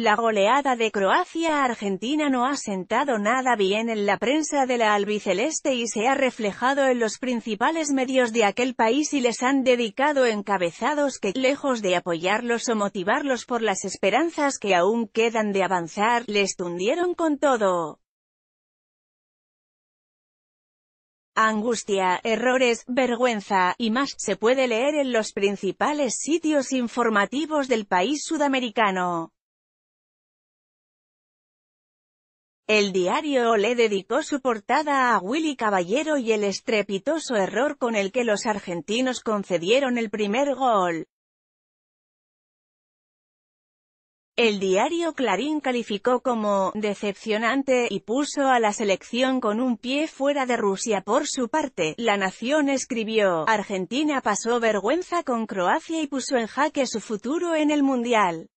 La goleada de Croacia a Argentina no ha sentado nada bien en la prensa de la albiceleste y se ha reflejado en los principales medios de aquel país y les han dedicado encabezados que, lejos de apoyarlos o motivarlos por las esperanzas que aún quedan de avanzar, les tundieron con todo. angustia, errores, vergüenza, y más, se puede leer en los principales sitios informativos del país sudamericano. El diario le dedicó su portada a Willy Caballero y el estrepitoso error con el que los argentinos concedieron el primer gol. El diario Clarín calificó como «decepcionante» y puso a la selección con un pie fuera de Rusia por su parte. La Nación escribió «Argentina pasó vergüenza con Croacia y puso en jaque su futuro en el Mundial».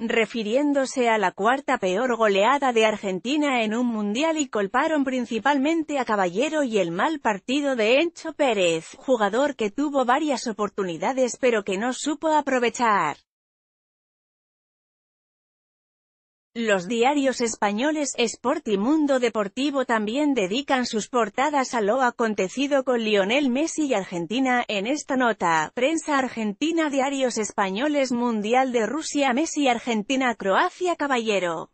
refiriéndose a la cuarta peor goleada de Argentina en un Mundial y colparon principalmente a Caballero y el mal partido de Encho Pérez, jugador que tuvo varias oportunidades pero que no supo aprovechar. Los diarios españoles Sport y Mundo Deportivo también dedican sus portadas a lo acontecido con Lionel Messi y Argentina. En esta nota, prensa argentina Diarios españoles Mundial de Rusia Messi Argentina Croacia Caballero.